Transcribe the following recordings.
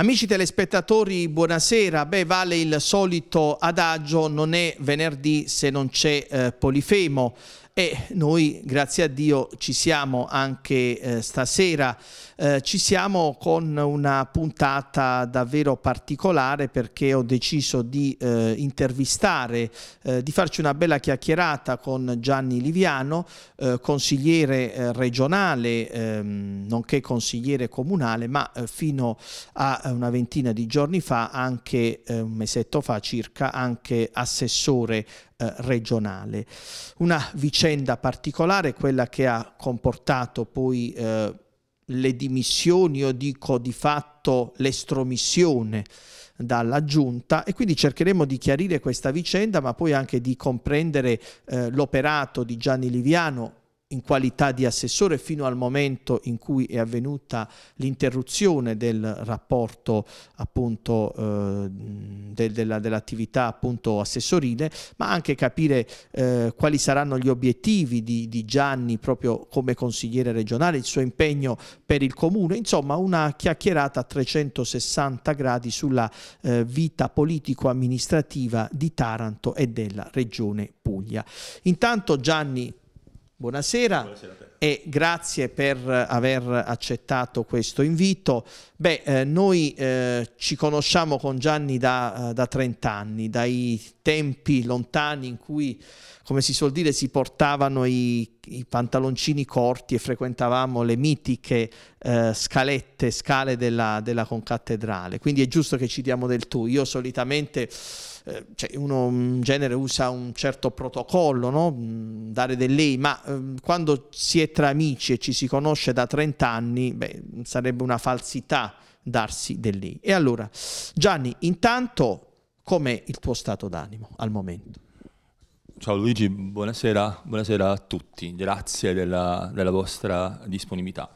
Amici telespettatori, buonasera. Beh, vale il solito adagio, non è venerdì se non c'è eh, Polifemo e noi grazie a Dio ci siamo anche eh, stasera, eh, ci siamo con una puntata davvero particolare perché ho deciso di eh, intervistare, eh, di farci una bella chiacchierata con Gianni Liviano, eh, consigliere eh, regionale, ehm, nonché consigliere comunale, ma fino a una ventina di giorni fa, anche un mesetto fa circa, anche assessore eh, regionale. Una vicenda particolare, quella che ha comportato poi eh, le dimissioni io dico di fatto l'estromissione dalla giunta e quindi cercheremo di chiarire questa vicenda ma poi anche di comprendere eh, l'operato di Gianni Liviano in qualità di assessore fino al momento in cui è avvenuta l'interruzione del rapporto appunto eh, del, della, dell'attività appunto assessorile ma anche capire eh, quali saranno gli obiettivi di, di, Gianni proprio come consigliere regionale il suo impegno per il comune insomma una chiacchierata a 360 gradi sulla eh, vita politico-amministrativa di Taranto e della regione Puglia intanto Gianni Buonasera, Buonasera e grazie per aver accettato questo invito. Beh, eh, noi eh, ci conosciamo con Gianni da, eh, da, 30 anni, dai tempi lontani in cui, come si suol dire, si portavano i, i pantaloncini corti e frequentavamo le mitiche eh, scalette, scale della, della concattedrale. Quindi è giusto che ci diamo del tu. Io solitamente eh, cioè uno in genere usa un certo protocollo, no? Mm, dare del lei, ma ehm, quando si è tra amici e ci si conosce da 30 anni, beh, sarebbe una falsità darsi del lei. E allora, Gianni, intanto com'è il tuo stato d'animo al momento? Ciao Luigi, buonasera, buonasera a tutti, grazie della, della vostra disponibilità.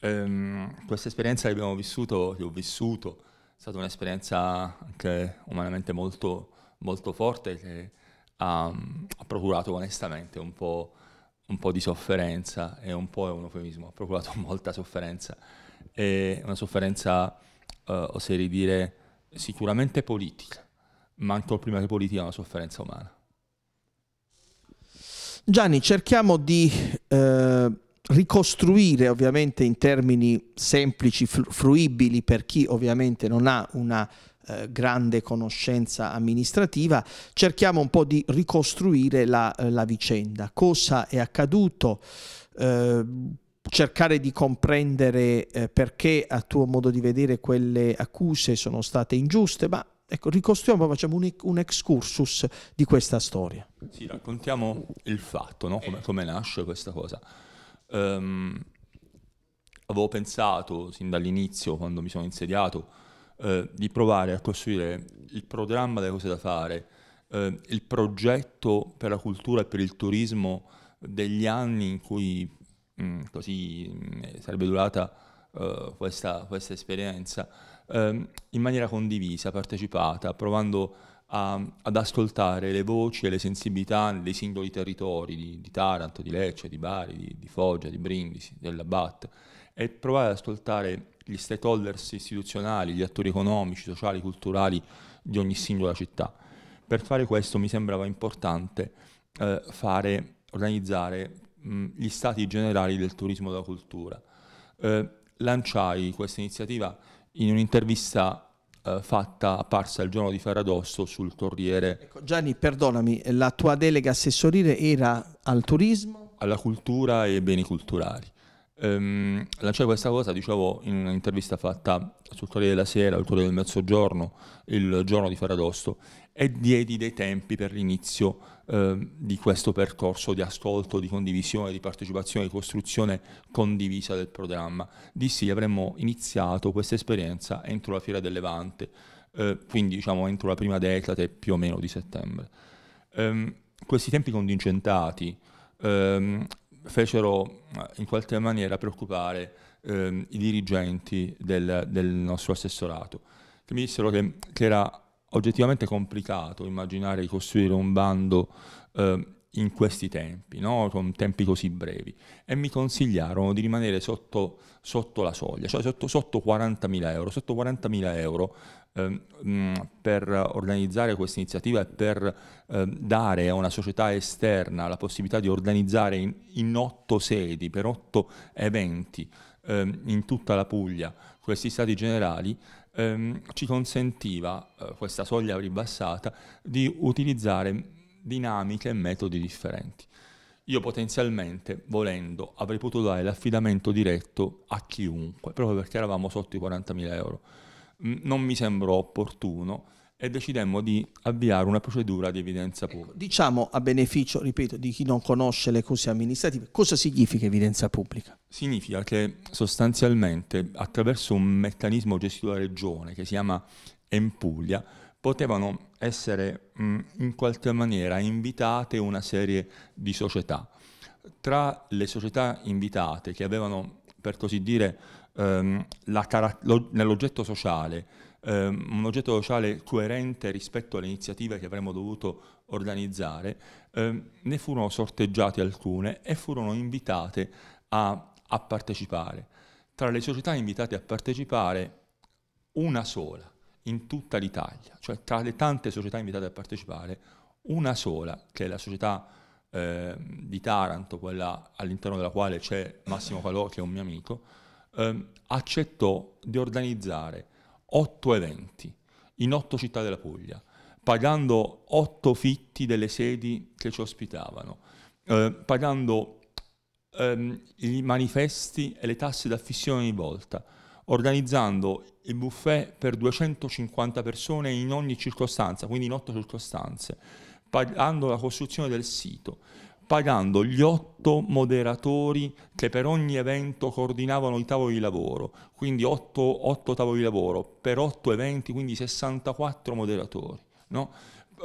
Ehm, questa esperienza che abbiamo vissuto, che ho vissuto, è stata un'esperienza anche umanamente molto molto forte che ha, mm, ha procurato onestamente un po', un po', di sofferenza e un po' è un eufemismo, ha procurato molta sofferenza e una sofferenza, eh, oserei dire, sicuramente politica, ma ancora prima che politica una sofferenza umana. Gianni, cerchiamo di eh, ricostruire ovviamente in termini semplici, fruibili per chi ovviamente non ha una eh, grande conoscenza amministrativa, cerchiamo un po' di ricostruire la, eh, la vicenda, cosa è accaduto, eh, cercare di comprendere eh, perché a tuo modo di vedere quelle accuse sono state ingiuste, ma ecco, ricostruiamo, facciamo un, un excursus di questa storia. Sì, raccontiamo il fatto, no? come, come, nasce questa cosa. Um, avevo pensato sin dall'inizio, quando mi sono insediato, eh, di provare a costruire il programma delle cose da fare, eh, il progetto per la cultura e per il turismo degli anni in cui mh, mm, così mh, mm, sarebbe durata eh, questa, questa, esperienza, ehm, in maniera condivisa, partecipata, provando a, ad ascoltare le voci e le sensibilità dei singoli territori di, di Taranto, di Lecce, di Bari, di, di Foggia, di Brindisi, della BAT e provare ad ascoltare gli stakeholders istituzionali, gli attori economici, sociali, culturali di ogni singola città. Per fare questo mi sembrava importante eh, fare, organizzare mh, gli stati generali del turismo e della cultura. Eh, lanciai questa iniziativa in un'intervista eh, fatta apparsa il giorno di Ferradosso sul Corriere. Ecco, Gianni, perdonami, la tua delega assessorile era al turismo? Alla cultura e ai beni culturali. Ehm, lanciai questa cosa, dicevo, in un'intervista fatta sul Corriere della Sera, il Corriere del Mezzogiorno, il giorno di Ferragosto, e diedi dei tempi per l'inizio eh, di questo percorso di ascolto, di condivisione, di partecipazione, di costruzione condivisa del programma. Dissi che avremmo iniziato questa esperienza entro la Fiera del Levante, eh, quindi diciamo entro la prima decade più o meno di settembre. Ehm, questi tempi contingentati ehm, fecero in qualche maniera preoccupare ehm, i dirigenti del, del, nostro assessorato, che mi dissero che, che, era oggettivamente complicato immaginare di costruire un bando ehm, in questi tempi, no? con tempi così brevi, e mi consigliarono di rimanere sotto, sotto la soglia, cioè sotto, sotto 40.000 euro. Sotto 40.000 euro Ehm, mm, per organizzare questa iniziativa e per ehm, dare a una società esterna la possibilità di organizzare in, in otto sedi, per otto eventi ehm, in tutta la Puglia questi stati generali, ehm, ci consentiva, eh, questa soglia ribassata, di utilizzare dinamiche e metodi differenti. Io potenzialmente, volendo, avrei potuto dare l'affidamento diretto a chiunque, proprio perché eravamo sotto i 40.000 euro non mi sembrò opportuno e decidemmo di avviare una procedura di evidenza ecco, pubblica. Ecco, diciamo a beneficio, ripeto, di chi non conosce le cose amministrative, cosa significa evidenza pubblica? Significa che sostanzialmente attraverso un meccanismo gestito dalla regione che si chiama Empuglia potevano essere mh, in qualche maniera invitate una serie di società. Tra le società invitate che avevano, per così dire, ehm, cara- lo- nell'oggetto sociale, ehm, un oggetto sociale coerente rispetto alle iniziative che avremmo dovuto organizzare, ehm, ne furono sorteggiate alcune e furono invitate a, a partecipare. Tra le società invitate a partecipare, una sola in tutta l'Italia, cioè tra le tante società invitate a partecipare, una sola, che è la società eh, di Taranto, quella all'interno della quale c'è Massimo Calò, che è un mio amico, ehm, accettò di organizzare otto eventi in otto città della Puglia, pagando otto fitti delle sedi che ci ospitavano, eh, pagando ehm, i manifesti e le tasse d'affissione ogni volta, organizzando il buffet per 250 persone in ogni circostanza, quindi in otto circostanze, pagando la costruzione del sito, pagando gli otto moderatori che per ogni evento coordinavano i tavoli di lavoro, quindi otto, otto tavoli di lavoro per otto eventi, quindi 64 moderatori, no?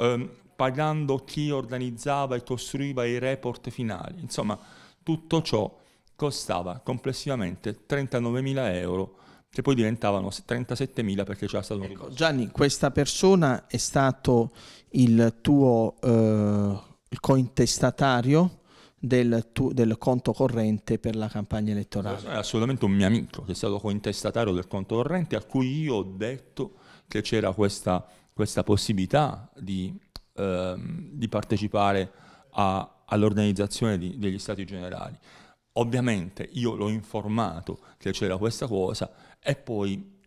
ehm, pagando chi organizzava e costruiva i report finali. Insomma, tutto ciò costava complessivamente 39.000 euro che poi diventavano 37.000 perché c'era stato un ecco, ricorso. Gianni, questa persona è stato il tuo eh il cointestatario del, tu, del, conto corrente per la campagna elettorale. È assolutamente un mio amico, che è stato cointestatario del conto corrente a cui io ho detto che c'era questa, questa possibilità di, ehm, di partecipare all'organizzazione degli stati generali. Ovviamente io l'ho informato che c'era questa cosa e poi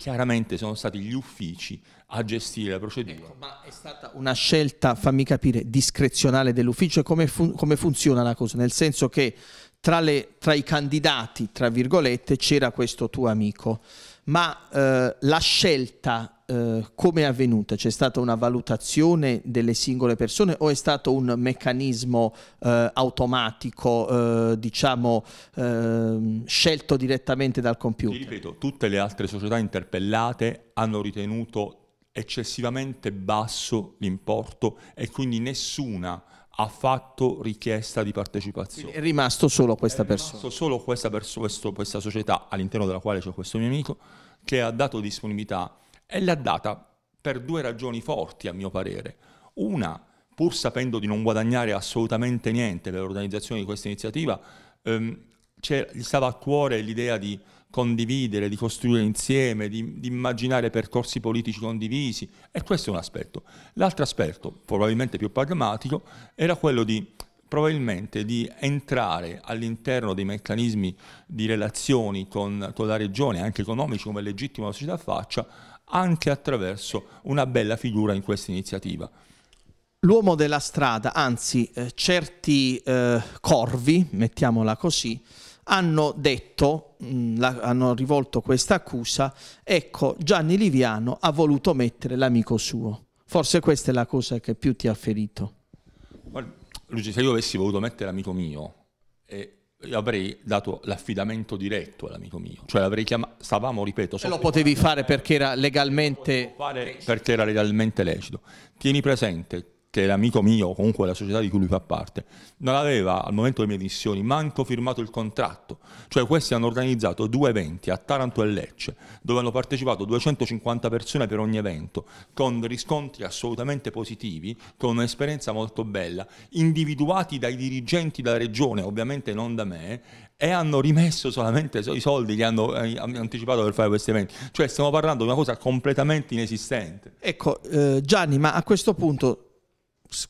chiaramente sono stati gli uffici a gestire la procedura. Ecco, ma è stata una scelta, fammi capire, discrezionale dell'ufficio? Come, fun come funziona la cosa? Nel senso che tra, le, tra i candidati, tra virgolette, c'era questo tuo amico ma eh, la scelta eh, come è avvenuta? C'è stata una valutazione delle singole persone o è stato un meccanismo eh, automatico, eh, diciamo, ehm, scelto direttamente dal computer? Ti ripeto, tutte le altre società interpellate hanno ritenuto eccessivamente basso l'importo e quindi nessuna ha fatto richiesta di partecipazione. Quindi è rimasto solo questa persona. È rimasto persona. solo questa, perso- questo, questa società all'interno della quale c'è questo mio amico che ha dato disponibilità e l'ha data per due ragioni forti a mio parere. Una, pur sapendo di non guadagnare assolutamente niente per l'organizzazione di questa iniziativa, ehm, gli stava a cuore l'idea di condividere, di costruire insieme, di, di, immaginare percorsi politici condivisi e questo è un aspetto. L'altro aspetto, probabilmente più pragmatico, era quello di probabilmente di entrare all'interno dei meccanismi di relazioni con, con la regione, anche economici, come è legittimo la società faccia, anche attraverso una bella figura in questa iniziativa. L'uomo della strada, anzi eh, certi eh, corvi, mettiamola così, hanno detto, mh, mm, la, hanno rivolto questa accusa, ecco Gianni Liviano ha voluto mettere l'amico suo. Forse questa è la cosa che più ti ha ferito. Luigi, se io avessi voluto mettere amico mio, eh, io avrei dato l'affidamento diretto all'amico mio, cioè avrei chiamato, stavamo, ripeto... E lo potevi fare perché era legalmente... Fare perché era legalmente lecito. Tieni presente che era amico mio, comunque la società di cui lui fa parte, non aveva al momento delle mie missioni manco firmato il contratto. Cioè questi hanno organizzato due eventi a Taranto e Lecce, dove hanno partecipato 250 persone per ogni evento, con riscontri assolutamente positivi, con un'esperienza molto bella, individuati dai dirigenti della regione, ovviamente non da me, e hanno rimesso solamente i soldi che eh, hanno anticipato per fare questi eventi. Cioè stiamo parlando di una cosa completamente inesistente. Ecco, eh, Gianni, ma a questo punto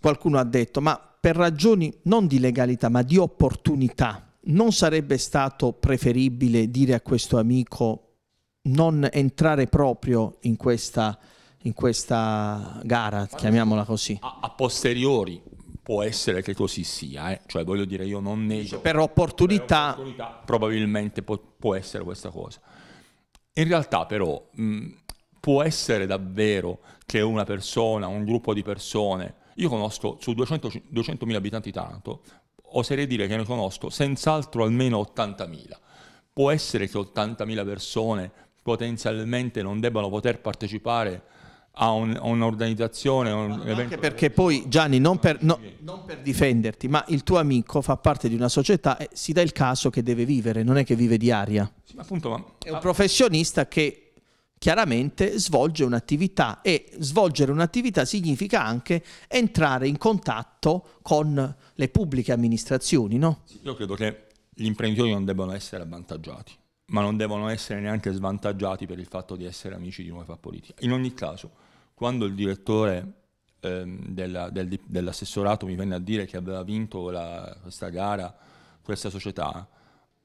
qualcuno ha detto, ma per ragioni non di legalità, ma di opportunità, non sarebbe stato preferibile dire a questo amico non entrare proprio in questa, in questa gara, chiamiamola così? a, a posteriori, può essere che così sia, eh? cioè voglio dire io non nego. Per opportunità, per opportunità probabilmente può, può, essere questa cosa. In realtà però mh, può essere davvero che una persona, un gruppo di persone io conosco su 200.000 abitanti tanto, oserei dire che ne conosco senz'altro almeno 80.000. Può essere che 80.000 persone potenzialmente non debbano poter partecipare a, un, a un'organizzazione. Un anche evento. perché poi Gianni, non per, no, non per, difenderti, ma il tuo amico fa parte di una società e si dà il caso che deve vivere, non è che vive di aria. Sì, ma appunto, ma, è un professionista che chiaramente svolge un'attività e svolgere un'attività significa anche entrare in contatto con le pubbliche amministrazioni. No? Io credo che gli imprenditori non debbano essere avvantaggiati, ma non devono essere neanche svantaggiati per il fatto di essere amici di noi fa politica. In ogni caso, quando il direttore ehm, della, del, dell'assessorato mi venne a dire che aveva vinto la, questa gara, questa società,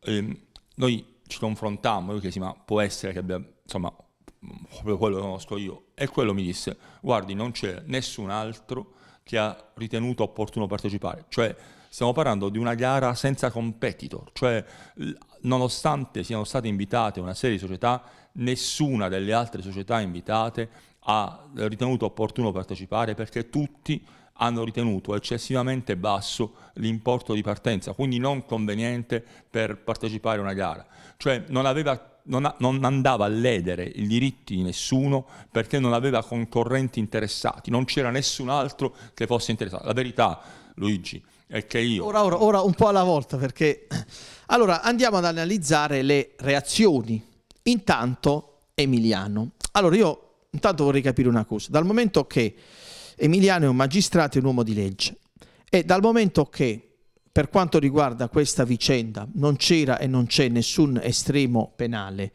ehm, noi ci confrontammo, io chiesi ma può essere che abbia insomma, proprio quello che conosco io, e quello mi disse, guardi, non c'è nessun altro che ha ritenuto opportuno partecipare, cioè stiamo parlando di una gara senza competitor, cioè nonostante siano state invitate una serie di società, nessuna delle altre società invitate ha ritenuto opportuno partecipare perché tutti hanno ritenuto eccessivamente basso l'importo di partenza, quindi non conveniente per partecipare a una gara. Cioè non, aveva, non, non andava a ledere i diritti di nessuno perché non aveva concorrenti interessati, non c'era nessun altro che fosse interessato. La verità, Luigi, è che io... Ora, ora, ora un po' alla volta perché... Allora andiamo ad analizzare le reazioni. Intanto Emiliano. Allora io intanto vorrei capire una cosa. Dal momento che Emiliano è un magistrato e un uomo di legge e dal momento che per quanto riguarda questa vicenda non c'era e non c'è nessun estremo penale,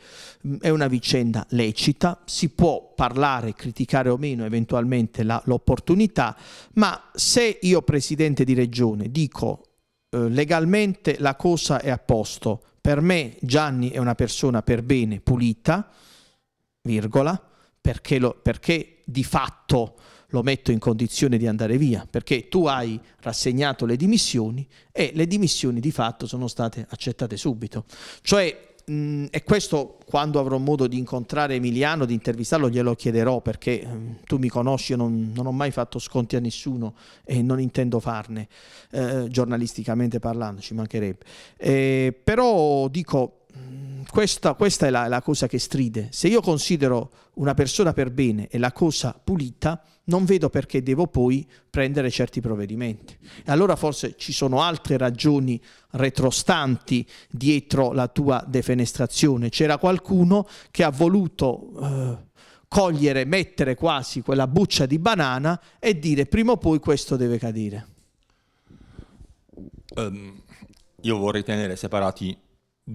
mm, è una vicenda lecita, si può parlare, criticare o meno eventualmente l'opportunità, ma se io presidente di regione dico eh, legalmente la cosa è a posto, per me Gianni è una persona per bene pulita, virgola, perché, lo, perché di fatto lo metto in condizione di andare via, perché tu hai rassegnato le dimissioni e le dimissioni di fatto sono state accettate subito. Cioè, mh, e questo quando avrò modo di incontrare Emiliano, di intervistarlo, glielo chiederò perché mh, tu mi conosci, io non, non, ho mai fatto sconti a nessuno e non intendo farne, eh, giornalisticamente parlando, ci mancherebbe. Eh, però dico Mm, questa, questa è la, la, cosa che stride. Se io considero una persona per bene e la cosa pulita, non vedo perché devo poi prendere certi provvedimenti. E allora forse ci sono altre ragioni retrostanti dietro la tua defenestrazione. C'era qualcuno che ha voluto... Eh, cogliere, mettere quasi quella buccia di banana e dire prima o poi questo deve cadere? Um, io vorrei tenere separati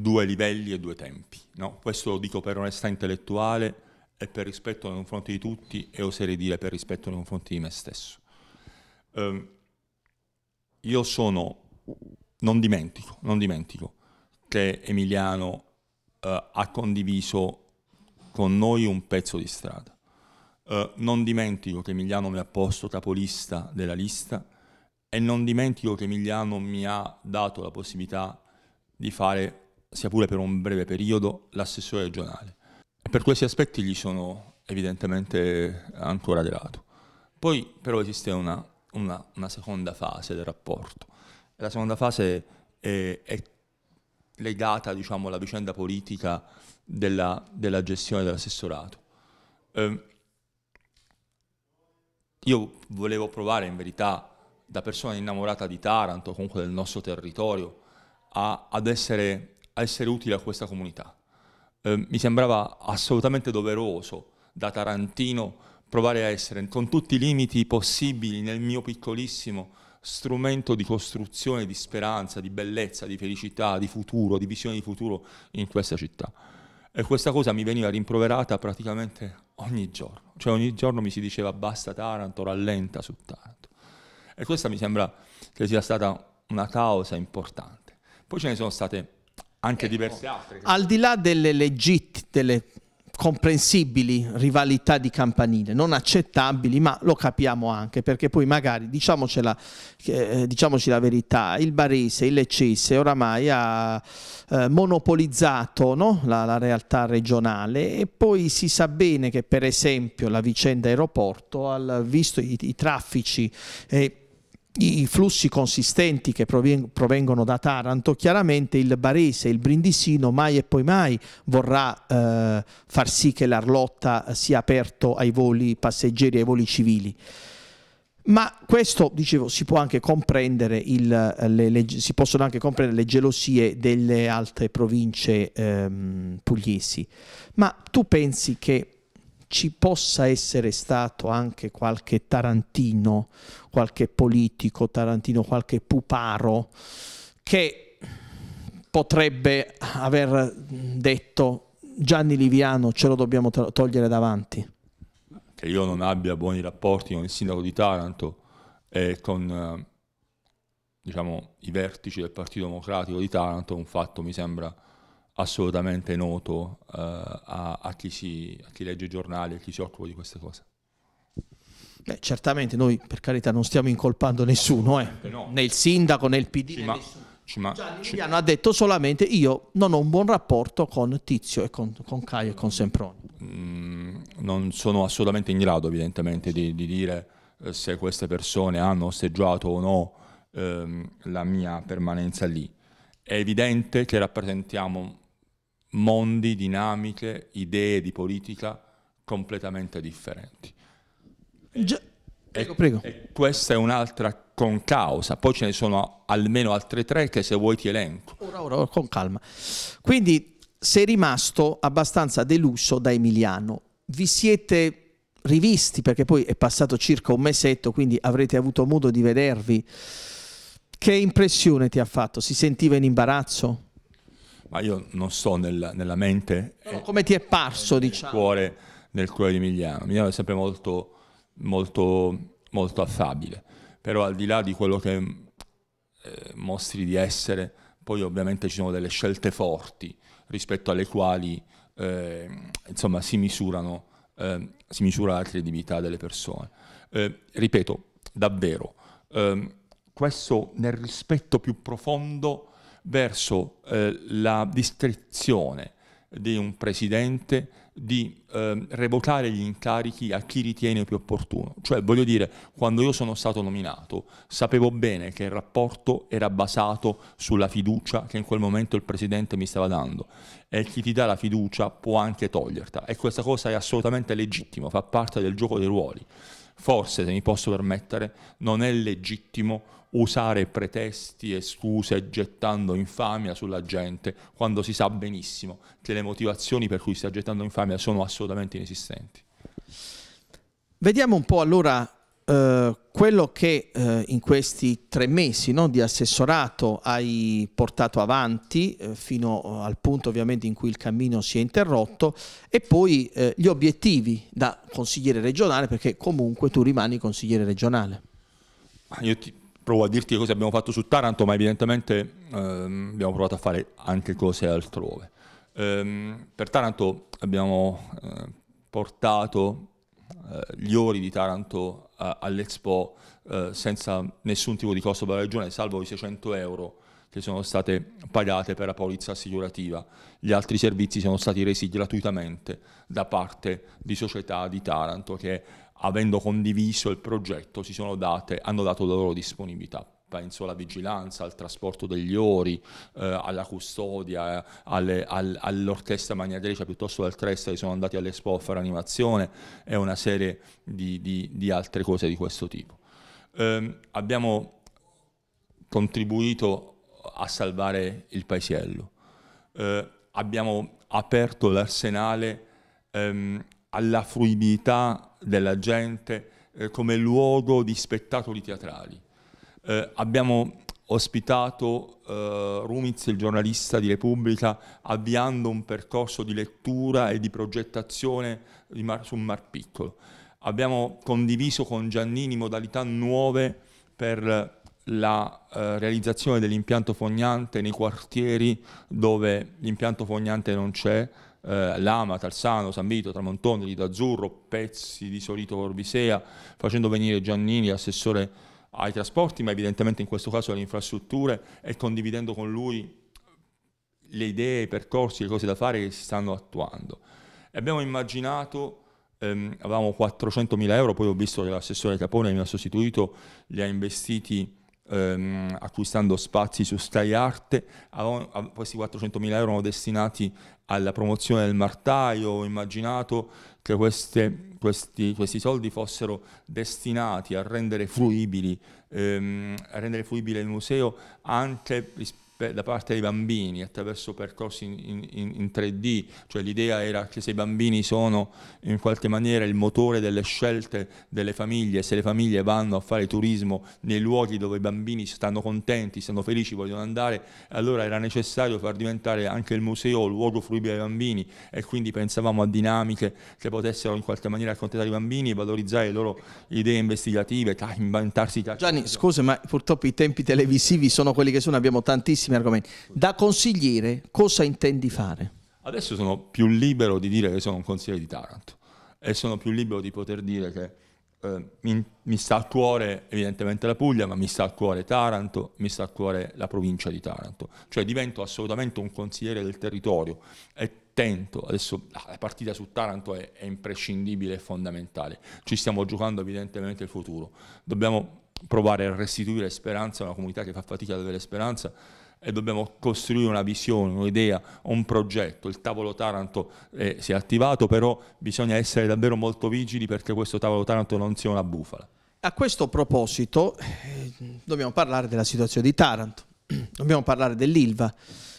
due livelli e due tempi. No? Questo lo dico per onestà intellettuale e per rispetto nei confronti di tutti e oserei dire per rispetto nei confronti di me stesso. Eh, io sono, non dimentico, non dimentico che Emiliano eh, ha condiviso con noi un pezzo di strada. Uh, non dimentico che Emiliano mi ha posto capolista della lista e non dimentico che Emiliano mi ha dato la possibilità di fare sia pure per un breve periodo, l'assessore regionale. E per questi aspetti gli sono evidentemente ancora grato. Poi però esiste una, una, una seconda fase del rapporto. La seconda fase è, è legata diciamo, alla vicenda politica della, della gestione dell'assessorato. Eh, io volevo provare in verità, da persona innamorata di Taranto, comunque del nostro territorio, a, ad essere essere utile a questa comunità. Eh, mi sembrava assolutamente doveroso da Tarantino provare a essere, con tutti i limiti possibili nel mio piccolissimo strumento di costruzione di speranza, di bellezza, di felicità, di futuro, di visione di futuro in questa città. E questa cosa mi veniva rimproverata praticamente ogni giorno, cioè ogni giorno mi si diceva basta Taranto, rallenta su Taranto. E questa mi sembra che sia stata una causa importante. Poi ce ne sono state anche eh, diverse eh, altre. Al di là delle legittime, delle comprensibili rivalità di campanile, non accettabili, ma lo capiamo anche, perché poi magari, diciamocela, eh, diciamoci la verità, il barese, il leccese oramai ha eh, monopolizzato no? la, la, realtà regionale e poi si sa bene che per esempio la vicenda aeroporto ha visto i, i traffici... Eh, i flussi consistenti che provengono da Taranto, chiaramente il Barese, il Brindisino mai e poi mai vorrà eh, far sì che l'Arlotta sia aperto ai voli passeggeri, ai voli civili. Ma questo, dicevo, si, il, le, le, si possono anche comprendere le gelosie delle altre province ehm, pugliesi. Ma tu pensi che ci possa essere stato anche qualche tarantino, qualche politico tarantino, qualche puparo che potrebbe aver detto Gianni Liviano ce lo dobbiamo togliere davanti. Che io non abbia buoni rapporti con il sindaco di Taranto e con diciamo, i vertici del Partito Democratico di Taranto, un fatto mi sembra assolutamente noto eh, a, a, chi si, a chi legge i giornali, a chi si occupa di queste cose. Beh, certamente noi per carità non stiamo incolpando nessuno, eh. no. né il sindaco né il PD. Ci, né ma, ci, ma, ci ha detto solamente io non ho un buon rapporto con Tizio e con, con Caio e con Semproni. Mm, non sono assolutamente in grado evidentemente di, di dire eh, se queste persone hanno osteggiato o no ehm, la mia permanenza lì. È evidente che rappresentiamo mondi, dinamiche, idee di politica completamente differenti. Gi- e, prego, e questa è un'altra concausa, poi ce ne sono almeno altre tre che se vuoi ti elenco. Ora, ora, ora con calma. Quindi sei rimasto abbastanza deluso da Emiliano. Vi siete rivisti perché poi è passato circa un mesetto, quindi avrete avuto modo di vedervi. Che impressione ti ha fatto? Si sentiva in imbarazzo? ma io non so nel, nella mente... No, eh, come ti è parso, nel diciamo? Cuore, nel cuore di Emiliano. Emiliano è sempre molto, molto, molto affabile, però al di là di quello che eh, mostri di essere, poi ovviamente ci sono delle scelte forti rispetto alle quali eh, insomma, si, misurano, eh, si misura la credibilità delle persone. Eh, ripeto, davvero, ehm, questo nel rispetto più profondo verso eh, la distrizione di un presidente di eh, revocare gli incarichi a chi ritiene più opportuno. Cioè, voglio dire, quando io sono stato nominato, sapevo bene che il rapporto era basato sulla fiducia che in quel momento il Presidente mi stava dando e chi ti dà la fiducia può anche toglierla e questa cosa è assolutamente legittima, fa parte del gioco dei ruoli forse, se mi posso permettere, non è legittimo usare pretesti e scuse gettando infamia sulla gente quando si sa benissimo che le motivazioni per cui si sta gettando infamia sono assolutamente inesistenti. Vediamo un po' allora eh, quello che eh, in questi tre mesi no, di assessorato hai portato avanti eh, fino eh, al punto ovviamente in cui il cammino si è interrotto e poi eh, gli obiettivi da consigliere regionale perché comunque tu rimani consigliere regionale. Io ti provo a dirti cosa abbiamo fatto su Taranto ma evidentemente ehm, abbiamo provato a fare anche cose altrove. Ehm, per Taranto abbiamo portato gli ori di Taranto a, all'Expo eh, senza nessun tipo di costo per la Regione, salvo i 600 euro che sono state pagate per la polizza assicurativa. Gli altri servizi sono stati resi gratuitamente da parte di società di Taranto che avendo condiviso il progetto si sono date, hanno dato la loro disponibilità penso alla vigilanza, al trasporto degli ori, eh, alla custodia, alle, al, all'orchestra magnatrice piuttosto al Tresta che sono andati all'Expo a fare animazione e una serie di, di, di altre cose di questo tipo. Eh, abbiamo contribuito a salvare il paesiello, eh, abbiamo aperto l'arsenale ehm, alla fruibilità della gente eh, come luogo di spettacoli teatrali eh, abbiamo ospitato eh, Rumiz, il giornalista di Repubblica, avviando un percorso di lettura e di progettazione di Mar- su Mar Piccolo. Abbiamo condiviso con Giannini modalità nuove per la eh, realizzazione dell'impianto fognante nei quartieri dove l'impianto fognante non c'è, eh, Lama, Talsano, San Vito, Tramontone, Lido Azzurro, pezzi di Solito Corvisea, facendo venire Giannini, assessore ai trasporti, ma evidentemente in questo caso alle infrastrutture e condividendo con lui le idee, i percorsi, le cose da fare che si stanno attuando. E abbiamo immaginato, ehm, avevamo 400.000 euro, poi ho visto che l'assessore Capone mi ha sostituito, li ha investiti ehm, acquistando spazi su Sky Arte, questi 400.000 euro erano destinati alla promozione del martaio, ho immaginato che queste, questi, questi, soldi fossero destinati a rendere fruibili, ehm, a rendere fruibile il museo anche rispetto per, da parte dei bambini attraverso percorsi in, in, in 3D, cioè l'idea era che se i bambini sono in qualche maniera il motore delle scelte delle famiglie, se le famiglie vanno a fare turismo nei luoghi dove i bambini stanno contenti, stanno felici, vogliono andare, allora era necessario far diventare anche il museo un luogo fruibile ai bambini e quindi pensavamo a dinamiche che potessero in qualche maniera accontentare i bambini e valorizzare le loro idee investigative, inventarsi... Gianni, scusa, ma purtroppo i tempi televisivi sono quelli che sono, abbiamo tantissimi tantissimi argomenti. Da consigliere, cosa intendi fare? Adesso sono più libero di dire che sono un consigliere di Taranto e sono più libero di poter dire che eh, mi, mi, sta a cuore evidentemente la Puglia, ma mi sta a cuore Taranto, mi sta a cuore la provincia di Taranto. Cioè divento assolutamente un consigliere del territorio e tento, adesso la partita su Taranto è, è imprescindibile e fondamentale, ci stiamo giocando evidentemente il futuro, dobbiamo provare a restituire speranza a una comunità che fa fatica ad avere speranza e dobbiamo costruire una visione, un'idea, un progetto. Il tavolo Taranto eh, si è attivato, però bisogna essere davvero molto vigili perché questo tavolo Taranto non sia una bufala. A questo proposito eh, dobbiamo parlare della situazione di Taranto, dobbiamo parlare dell'Ilva.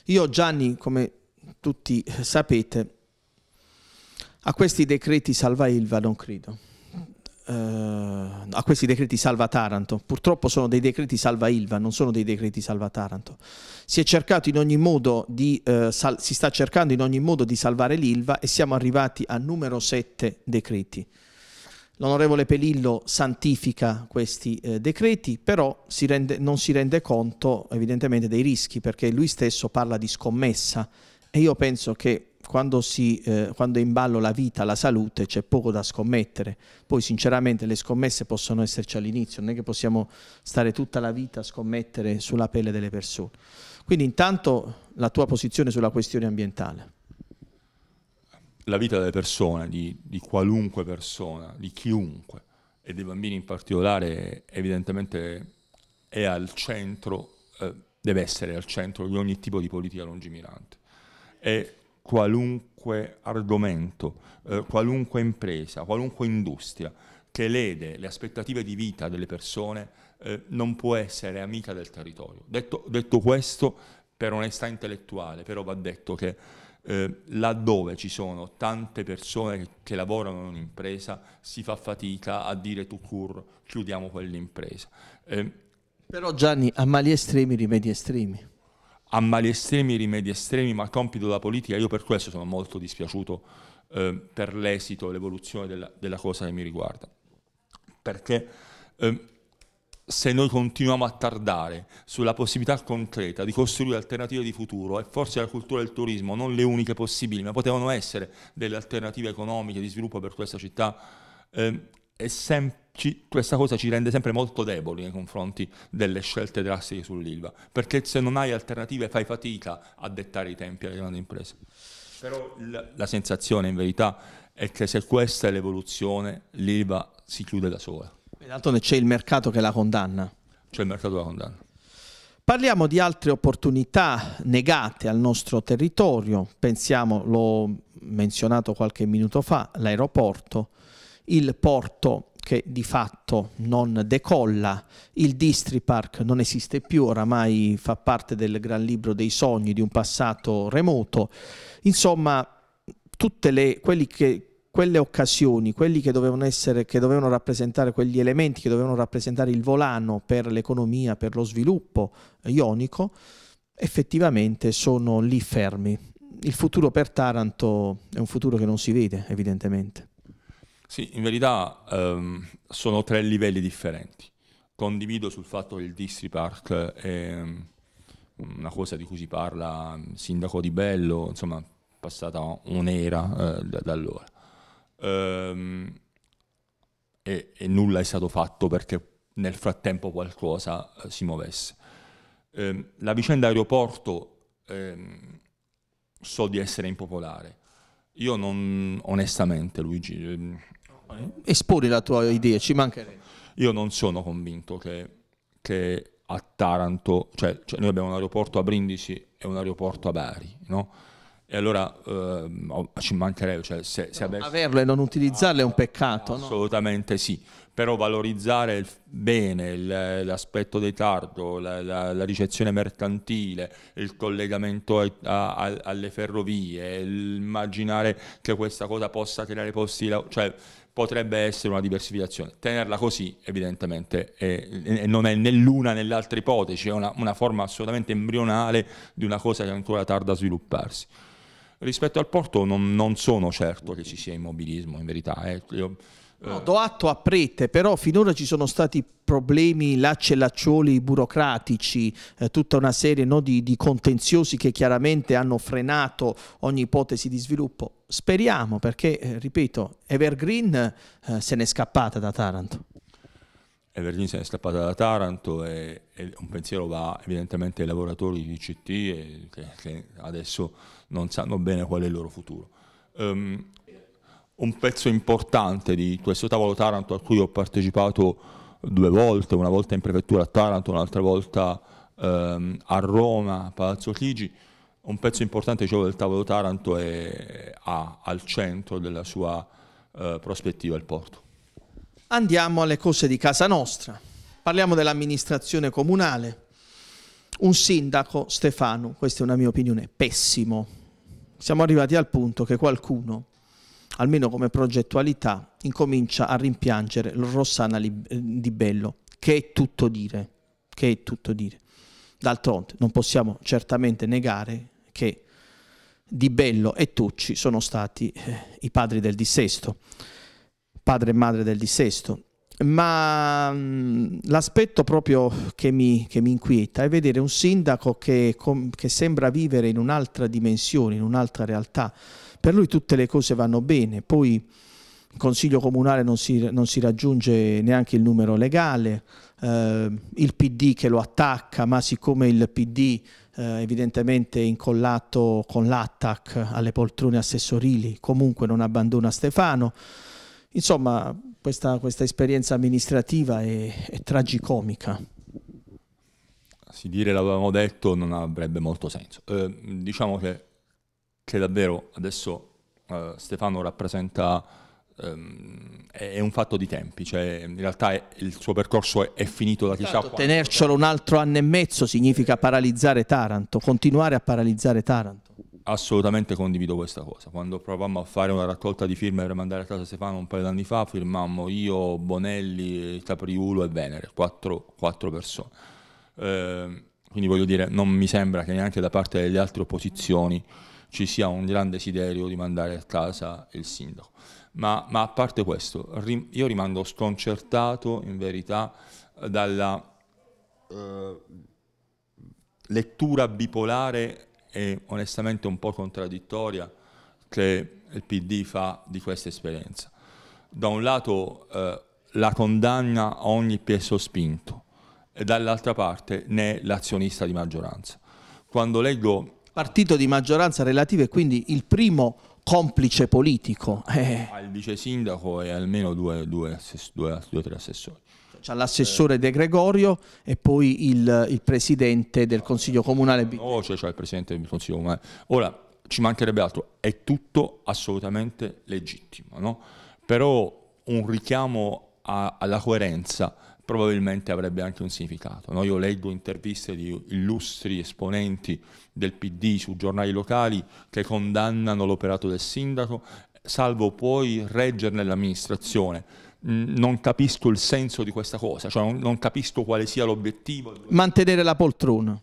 Io Gianni, come tutti eh, sapete, a questi decreti salva Ilva non credo eh, a questi decreti salva Taranto. Purtroppo sono dei decreti salva Ilva, non sono dei decreti salva Taranto. Si è cercato in ogni modo di, eh, sal- si sta cercando in ogni modo di salvare l'Ilva e siamo arrivati a numero 7 decreti. L'onorevole Pelillo santifica questi eh, decreti, però si rende, non si rende conto evidentemente dei rischi perché lui stesso parla di scommessa e io penso che quando, si, eh, quando è in ballo la vita, la salute, c'è poco da scommettere. Poi sinceramente le scommesse possono esserci all'inizio, non è che possiamo stare tutta la vita a scommettere sulla pelle delle persone. Quindi intanto la tua posizione sulla questione ambientale. La vita delle persone, di, di qualunque persona, di chiunque, e dei bambini in particolare, evidentemente è al centro, eh, deve essere al centro di ogni tipo di politica lungimirante. E qualunque argomento, eh, qualunque impresa, qualunque industria che lede le aspettative di vita delle persone eh, non può essere amica del territorio. Detto, detto, questo, per onestà intellettuale, però va detto che eh, laddove ci sono tante persone che, che lavorano in un'impresa si fa fatica a dire tu cur chiudiamo quell'impresa. Eh, però Gianni, a mali estremi rimedi estremi a mali estremi, rimedi estremi, ma compito della politica, io per questo sono molto dispiaciuto eh, per l'esito e l'evoluzione della, della, cosa che mi riguarda. Perché eh, se noi continuiamo a tardare sulla possibilità concreta di costruire alternative di futuro, e forse la cultura del turismo non le uniche possibili, ma potevano essere delle alternative economiche di sviluppo per questa città, eh, è sempre ci, questa cosa ci rende sempre molto deboli nei confronti delle scelte drastiche sull'ILVA, perché se non hai alternative fai fatica a dettare i tempi alle grandi imprese. Però la, la sensazione in verità è che se questa è l'evoluzione, l'ILVA si chiude da sola. D'altronde c'è il mercato che la condanna. C'è il mercato che la condanna. Parliamo di altre opportunità negate al nostro territorio, pensiamo, l'ho menzionato qualche minuto fa, l'aeroporto, il porto che di fatto non decolla, il Distripark non esiste più, oramai fa parte del gran libro dei sogni di un passato remoto, insomma tutte le, che, quelle occasioni, quelli che dovevano, essere, che dovevano rappresentare quegli elementi che dovevano rappresentare il volano per l'economia, per lo sviluppo ionico, effettivamente sono lì fermi. Il futuro per Taranto è un futuro che non si vede, evidentemente. Sì, in verità um, sono tre livelli differenti. Condivido sul fatto che il District è ehm, una cosa di cui si parla, sindaco di Bello, insomma, passata un'era eh, da, da allora. Um, e, e, nulla è stato fatto perché nel frattempo qualcosa eh, si muovesse. Um, la vicenda aeroporto so di essere impopolare. Io non, onestamente Luigi, eh? Esponi la tua idea, ci mancherebbe. Io non sono convinto che, che a Taranto, cioè, cioè, noi abbiamo un aeroporto a Brindisi e un aeroporto a Bari, no? E allora ehm, ci mancherebbe, cioè, se, se avessi... averlo e non utilizzarlo ah, è un peccato. Assolutamente sì, però valorizzare il, bene il, l'aspetto ritardo, la, la, la, ricezione mercantile, il collegamento a, a, alle ferrovie, immaginare che questa cosa possa creare posti di lavoro, cioè potrebbe essere una diversificazione. Tenerla così evidentemente è, non è né l'una né l'altra ipotesi, è una, una, forma assolutamente embrionale di una cosa che ancora tarda a svilupparsi. Rispetto al porto non, non sono certo che ci sia immobilismo in verità. Eh. Io, No, eh. do atto a Prete, però finora ci sono stati problemi lacci e laccioli burocratici, eh, tutta una serie no, di, di, contenziosi che chiaramente hanno frenato ogni ipotesi di sviluppo. Speriamo perché, eh, ripeto, Evergreen eh, se n'è scappata da Taranto. Evergreen se n'è scappata da Taranto e, e, un pensiero va evidentemente ai lavoratori di CT che, che, adesso non sanno bene qual è il loro futuro. Um, un pezzo importante di questo tavolo Taranto a cui ho partecipato due volte, una volta in prefettura a Taranto, un'altra volta ehm, a Roma, Palazzo Chigi, un pezzo importante dicevo, del tavolo Taranto è a, al centro della sua eh, prospettiva il porto. Andiamo alle cose di casa nostra, parliamo dell'amministrazione comunale, un sindaco Stefano, questa è una mia opinione, pessimo. Siamo arrivati al punto che qualcuno almeno come progettualità, incomincia a rimpiangere Rossana eh, Di Bello, che è tutto dire, che è tutto dire. D'altronde non possiamo certamente negare che Di Bello e Tucci sono stati eh, i padri del dissesto, padre e madre del dissesto. Ma l'aspetto proprio che mi, che mi, inquieta è vedere un sindaco che, che sembra vivere in un'altra dimensione, in un'altra realtà, per lui tutte le cose vanno bene, poi il Consiglio Comunale non si, non si raggiunge neanche il numero legale, eh, il PD che lo attacca, ma siccome il PD eh, evidentemente incollato con l'attac alle poltrone assessorili, comunque non abbandona Stefano. Insomma, questa, questa esperienza amministrativa è, è tragicomica. Si dire l'avevamo detto non avrebbe molto senso. Eh, diciamo che che davvero adesso eh, Stefano rappresenta, ehm, è un fatto di tempi, cioè in realtà è, il suo percorso è, è finito da chissà Tanto, certo, quando. Tenercelo un altro anno e mezzo significa eh. paralizzare Taranto, continuare a paralizzare Taranto. Assolutamente condivido questa cosa. Quando provammo a fare una raccolta di firme per mandare a casa Stefano un paio d'anni fa, firmammo io, Bonelli, Capriulo e Venere, quattro, quattro persone. Eh, quindi voglio dire, non mi sembra che neanche da parte delle altre opposizioni ci sia un gran desiderio di mandare a casa il sindaco. Ma, ma a parte questo, rim io rimando sconcertato in verità dalla eh, lettura bipolare e onestamente un po' contraddittoria che il PD fa di questa esperienza. Da un lato eh, la condanna a ogni peso spinto e dall'altra parte ne è l'azionista di maggioranza. Quando leggo partito di maggioranza relativa e quindi il primo complice politico. Eh. Al vice sindaco e almeno due, due, due, due tre assessori. C'è l'assessore De Gregorio e poi il, il presidente del Consiglio Comunale. No, c'è cioè, il presidente del Consiglio Comunale. Ora, ci mancherebbe altro, è tutto assolutamente legittimo, no? però un richiamo a, alla coerenza probabilmente avrebbe anche un significato. No? Io leggo interviste di illustri esponenti del PD su giornali locali che condannano l'operato del sindaco, salvo poi reggerne l'amministrazione non capisco il senso di questa cosa, cioè non, non capisco quale sia l'obiettivo. Mantenere la poltrona.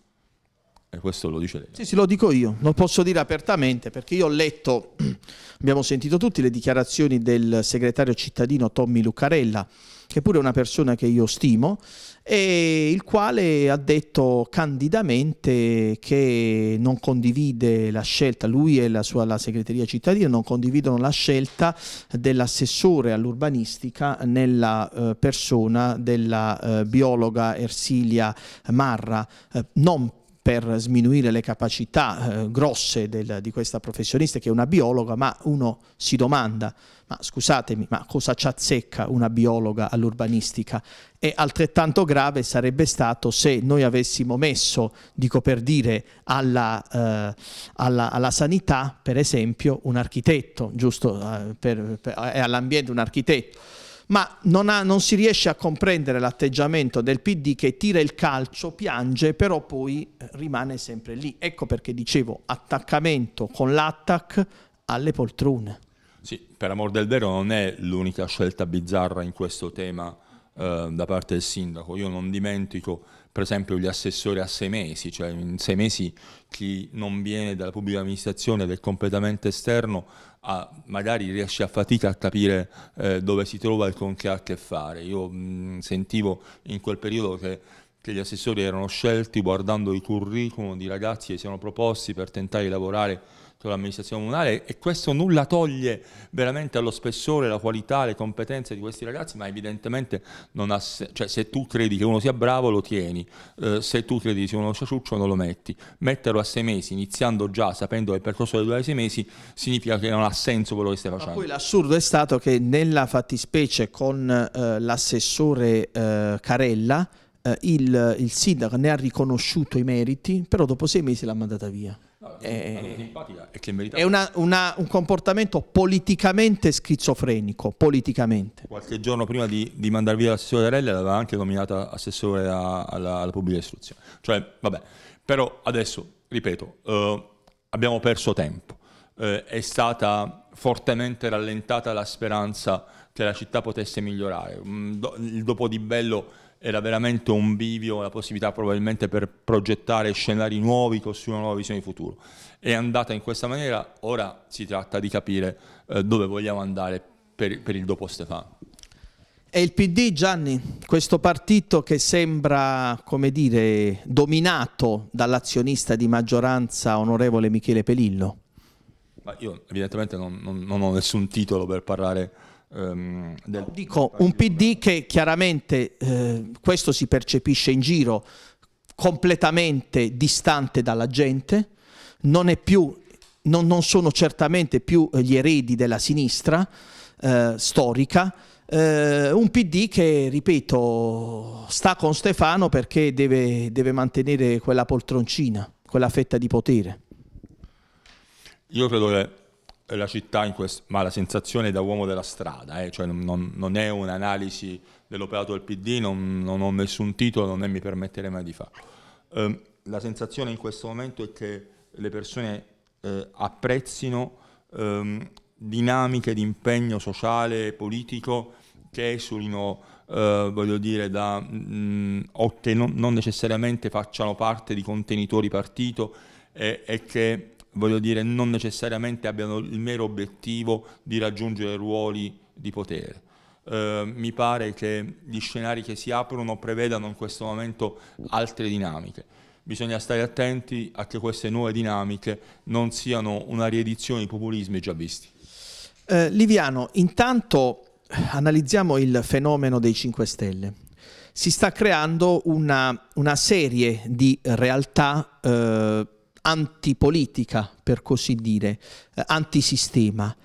E questo lo dice lei. Sì, sì, lo dico io, lo posso dire apertamente perché io ho letto, abbiamo sentito tutti le dichiarazioni del segretario cittadino Tommy Lucarella, che pure è una persona che io stimo, e il quale ha detto candidamente che non condivide la scelta, lui e la sua la segreteria cittadina non condividono la scelta dell'assessore all'urbanistica nella eh, persona della eh, biologa Ersilia Marra, eh, non per sminuire le capacità eh, grosse del, di questa professionista che è una biologa, ma uno si domanda, ma scusatemi, ma cosa ci azzecca una biologa all'urbanistica? E altrettanto grave sarebbe stato se noi avessimo messo, dico per dire, alla, eh, alla, alla sanità, per esempio, un architetto, giusto, eh, per, per, eh, all'ambiente un architetto ma non, ha, non si riesce a comprendere l'atteggiamento del PD che tira il calcio, piange, però poi eh, rimane sempre lì. Ecco perché dicevo attaccamento con l'attac alle poltrone. Sì, per amor del vero non è l'unica scelta bizzarra in questo tema eh, da parte del sindaco. Io non dimentico per esempio gli assessori a sei mesi, cioè in sei mesi chi non viene dalla pubblica amministrazione ed è completamente esterno a, magari riesce a fatica a capire eh, dove si trova e con chi ha a che fare. Io mh, mm, sentivo in quel periodo che che gli assessori erano scelti guardando i curriculum di ragazzi che si erano proposti per tentare di lavorare con l'amministrazione comunale e questo nulla toglie veramente allo spessore, la qualità, le competenze di questi ragazzi, ma evidentemente ha, cioè, se tu credi che uno sia bravo lo tieni, eh, se tu credi che uno sia ciuccio non lo metti. Metterlo a sei mesi, iniziando già, sapendo il percorso dei due sei mesi, significa che non ha senso quello che stai facendo. Ma poi l'assurdo è stato che nella fattispecie con eh, l'assessore eh, Carella, eh, il, il sindaco ne ha riconosciuto i meriti, però dopo sei mesi l'ha mandata via. No, è, è, merita... è una, una, un comportamento politicamente schizofrenico, politicamente. Qualche giorno prima di, di mandar via l'assessore Arelli l'aveva anche nominata assessore a, alla, alla, pubblica istruzione. Cioè, vabbè, però adesso, ripeto, eh, abbiamo perso tempo, eh, è stata fortemente rallentata la speranza che la città potesse migliorare. Mm, il dopo di bello era veramente un bivio, la possibilità probabilmente per progettare scenari nuovi, costruire una nuova visione di futuro. È andata in questa maniera, ora si tratta di capire eh, dove vogliamo andare per, per il dopo Stefano. E il PD, Gianni, questo partito che sembra, come dire, dominato dall'azionista di maggioranza onorevole Michele Pelillo? Ma io evidentemente non, non, non ho nessun titolo per parlare Um, del... Dico un PD che chiaramente eh, questo si percepisce in giro completamente distante dalla gente, non, è più, non, non sono certamente più eh, gli eredi della sinistra eh, storica. Eh, un PD che, ripeto, sta con Stefano perché deve, deve mantenere quella poltroncina, quella fetta di potere. Io credo che eh, la città, quest- ma la sensazione da uomo della strada, eh? cioè non, non, è un'analisi dell'operato del PD, non, non ho nessun titolo, né mi permetterei mai di farlo. Eh, la sensazione in questo momento è che le persone eh, apprezzino ehm, dinamiche di impegno sociale e politico che esulino, eh, voglio dire, da, mh, mm, o che non, non, necessariamente facciano parte di contenitori partito e, e che voglio dire, non necessariamente abbiano il mero obiettivo di raggiungere ruoli di potere. Eh, mi pare che gli scenari che si aprono prevedano in questo momento altre dinamiche. Bisogna stare attenti a che queste nuove dinamiche non siano una riedizione di populismi già visti. Eh, Liviano, intanto eh, analizziamo il fenomeno dei 5 Stelle si sta creando una, una serie di realtà eh, antipolitica, per così dire, eh, antisistema.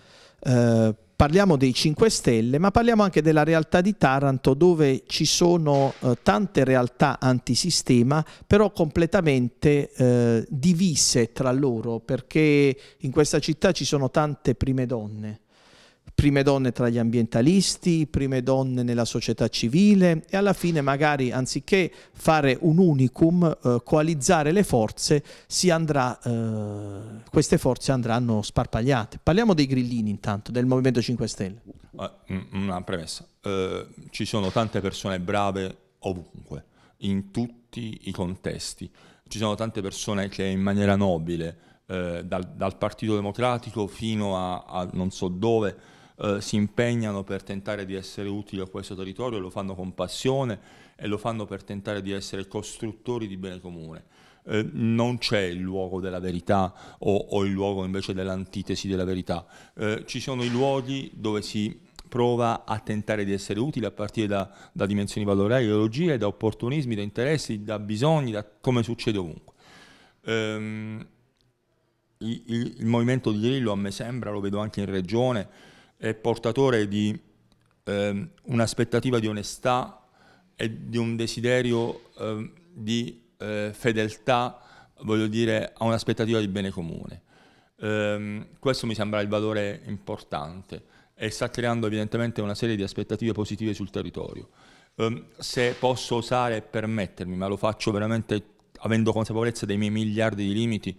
Eh, parliamo dei 5 Stelle, ma parliamo anche della realtà di Taranto dove ci sono eh, tante realtà antisistema, però completamente eh, divise tra loro, perché in questa città ci sono tante prime donne prime donne tra gli ambientalisti, prime donne nella società civile e alla fine magari anziché fare un unicum, eh, coalizzare le forze, andrà, eh, queste forze andranno sparpagliate. Parliamo dei grillini intanto, del Movimento 5 Stelle. Eh, una premessa, eh, ci sono tante persone brave ovunque, in tutti i contesti, ci sono tante persone che in maniera nobile, eh, dal, dal, Partito Democratico fino a, a non so dove, eh, si impegnano per tentare di essere utili a questo territorio, lo fanno con passione e lo fanno per tentare di essere costruttori di bene comune. Eh, non c'è il luogo della verità o, o, il luogo invece dell'antitesi della verità. Eh, ci sono i luoghi dove si prova a tentare di essere utile a partire da, da dimensioni valoriali, ideologie, da opportunismi, da interessi, da bisogni, da come succede ovunque. Ehm, il, il, il, movimento di Grillo a me sembra, lo vedo anche in regione, è portatore di eh, un'aspettativa di onestà e di un desiderio eh, di eh, fedeltà, voglio dire, a un'aspettativa di bene comune. Ehm, questo mi sembra il valore importante e sta creando evidentemente una serie di aspettative positive sul territorio. Ehm, se posso osare e permettermi, ma lo faccio veramente avendo consapevolezza dei miei miliardi di limiti,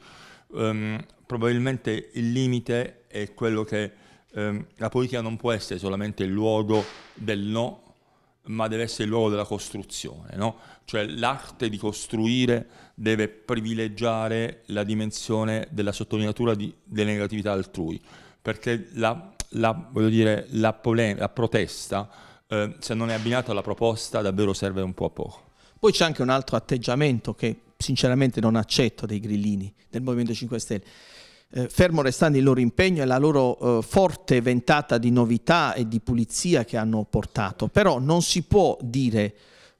ehm, probabilmente il limite è quello che eh, la politica non può essere solamente il luogo del no, ma deve essere il luogo della costruzione, no? cioè l'arte di costruire deve privilegiare la dimensione della sottolineatura di, delle negatività altrui, perché la, la, dire, la, polen- la protesta, eh, se non è abbinata alla proposta, davvero serve un po' a poco. Poi c'è anche un altro atteggiamento che sinceramente non accetto dei grillini del Movimento 5 Stelle eh, fermo restando il loro impegno e la loro eh, forte ventata di novità e di pulizia che hanno portato, però non si può dire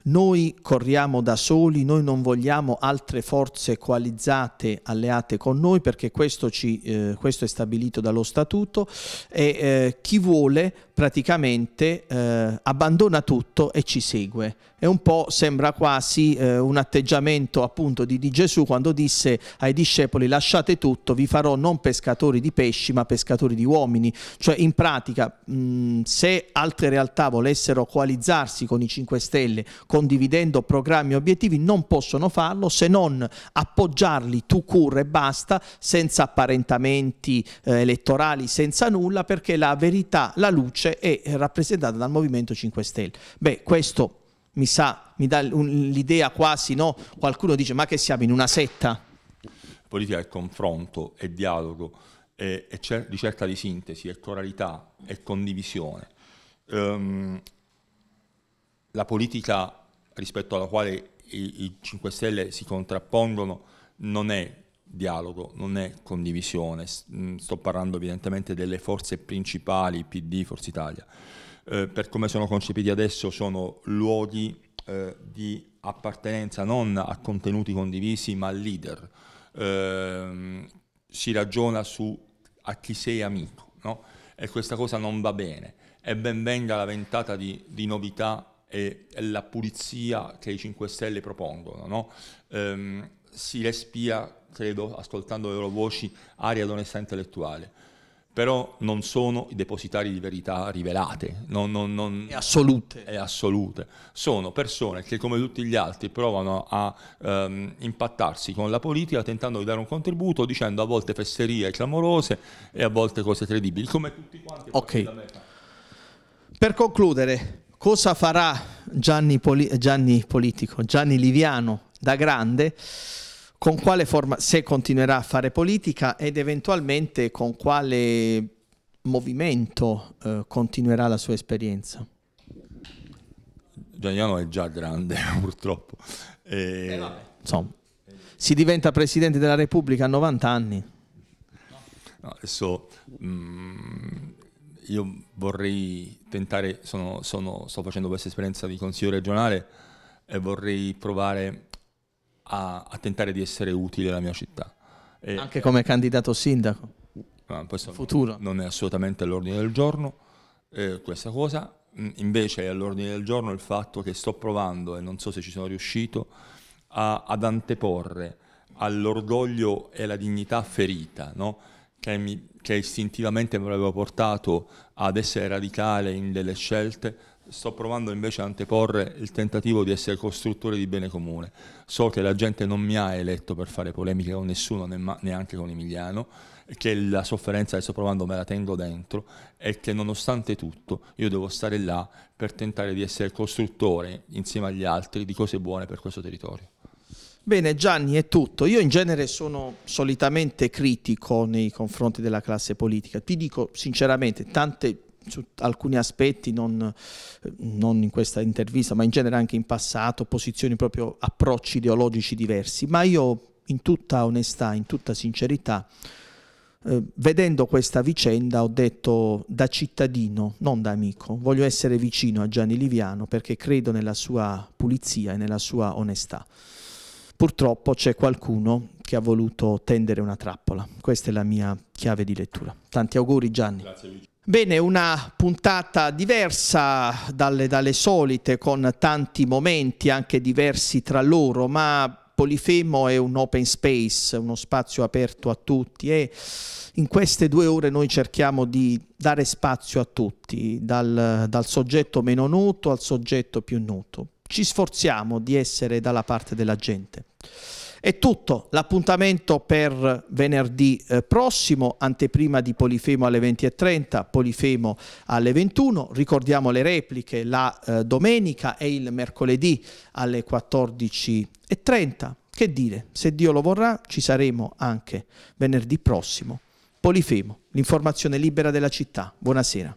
noi corriamo da soli, noi non vogliamo altre forze coalizzate, alleate con noi, perché questo, ci, eh, questo è stabilito dallo statuto e eh, chi vuole praticamente eh, abbandona tutto e ci segue. È un po' sembra quasi eh, un atteggiamento appunto di, di Gesù quando disse ai discepoli lasciate tutto, vi farò non pescatori di pesci ma pescatori di uomini. Cioè in pratica mh, se altre realtà volessero coalizzarsi con i 5 Stelle, condividendo programmi e obiettivi non possono farlo se non appoggiarli tu cur e basta, senza apparentamenti eh, elettorali, senza nulla, perché la verità, la luce è rappresentata dal Movimento 5 Stelle. Beh, questo mi sa, mi dà l'idea quasi, no? Qualcuno dice ma che siamo in una setta? Politica è confronto, è dialogo, è, è cer ricerca di sintesi, è coralità, è condivisione. Um, la politica rispetto alla quale i, i 5 Stelle si contrappongono non è dialogo, non è condivisione, mm, sto parlando evidentemente delle forze principali, PD, Forza Italia, eh, per come sono concepiti adesso sono luoghi eh, di appartenenza non a contenuti condivisi ma a leader, eh, si ragiona su a chi sei amico no? e questa cosa non va bene e ben venga la ventata di, di novità e la pulizia che i 5 Stelle propongono. No? Ehm, si respira, credo, ascoltando le loro voci, aria d'onestà intellettuale però non sono i depositari di verità rivelate, non, non, non è assolute. È assolute. Sono persone che come tutti gli altri provano a ehm, impattarsi con la politica tentando di dare un contributo dicendo a volte fesserie clamorose e a volte cose credibili, come tutti quanti. Ok. Per concludere, cosa farà Gianni, Poli- Gianni Politico, Gianni Liviano da grande, con quale forma, se continuerà a fare politica ed eventualmente con quale movimento eh, continuerà la sua esperienza. Gianniano è già grande purtroppo. E... Eh, Insomma, si diventa Presidente della Repubblica a 90 anni. No, adesso mh, mm, io vorrei tentare, sono, sono, sto facendo questa esperienza di consiglio regionale e vorrei provare a, a tentare di essere utile alla mia città. E Anche come candidato sindaco? No, Futuro. non è assolutamente all'ordine del giorno eh, questa cosa, mm, invece è all'ordine del giorno il fatto che sto provando, e non so se ci sono riuscito, a, ad anteporre all'orgoglio e alla dignità ferita, no? che, mi, che istintivamente mi aveva portato ad essere radicale in delle scelte, sto provando invece a anteporre il tentativo di essere costruttore di bene comune. So che la gente non mi ha eletto per fare polemiche con nessuno, neanche con Emiliano, che la sofferenza che sto provando me la tengo dentro e che nonostante tutto io devo stare là per tentare di essere costruttore insieme agli altri di cose buone per questo territorio. Bene Gianni è tutto, io in genere sono solitamente critico nei confronti della classe politica, ti dico sinceramente tante su alcuni aspetti, non, non, in questa intervista, ma in genere anche in passato, posizioni proprio approcci ideologici diversi. Ma io, in tutta onestà, in tutta sincerità, eh, vedendo questa vicenda ho detto da cittadino, non da amico, voglio essere vicino a Gianni Liviano perché credo nella sua pulizia e nella sua onestà purtroppo c'è qualcuno che ha voluto tendere una trappola. Questa è la mia chiave di lettura. Tanti auguri Gianni. Grazie. Bene, una puntata diversa dalle, dalle solite, con tanti momenti anche diversi tra loro, ma Polifemo è un open space, uno spazio aperto a tutti e in queste due ore noi cerchiamo di dare spazio a tutti, dal, dal, soggetto meno noto al soggetto più noto. Ci sforziamo di essere dalla parte della gente. È tutto, l'appuntamento per venerdì eh, prossimo, anteprima di Polifemo alle 20.30, Polifemo alle 21, ricordiamo le repliche la eh, domenica e il mercoledì alle 14.30. Che dire, se Dio lo vorrà ci saremo anche venerdì prossimo. Polifemo, l'informazione libera della città. Buonasera.